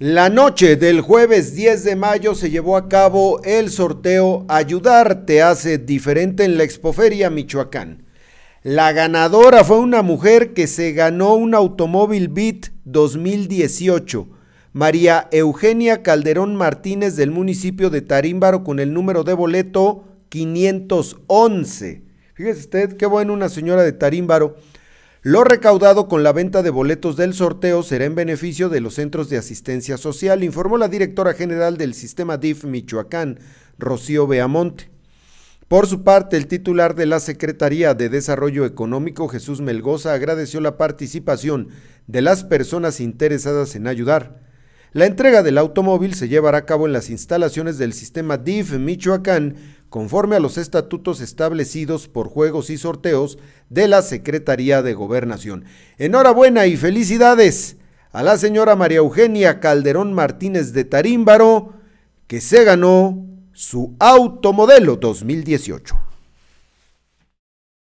La noche del jueves 10 de mayo se llevó a cabo el sorteo Ayudar te hace diferente en la Expoferia Michoacán. La ganadora fue una mujer que se ganó un automóvil Bit 2018, María Eugenia Calderón Martínez del municipio de Tarímbaro con el número de boleto 511. Fíjese usted qué buena una señora de Tarímbaro lo recaudado con la venta de boletos del sorteo será en beneficio de los centros de asistencia social, informó la directora general del sistema DIF Michoacán, Rocío Beamonte. Por su parte, el titular de la Secretaría de Desarrollo Económico, Jesús Melgoza, agradeció la participación de las personas interesadas en ayudar. La entrega del automóvil se llevará a cabo en las instalaciones del sistema DIF Michoacán conforme a los estatutos establecidos por juegos y sorteos de la Secretaría de Gobernación. Enhorabuena y felicidades a la señora María Eugenia Calderón Martínez de Tarímbaro, que se ganó su automodelo 2018.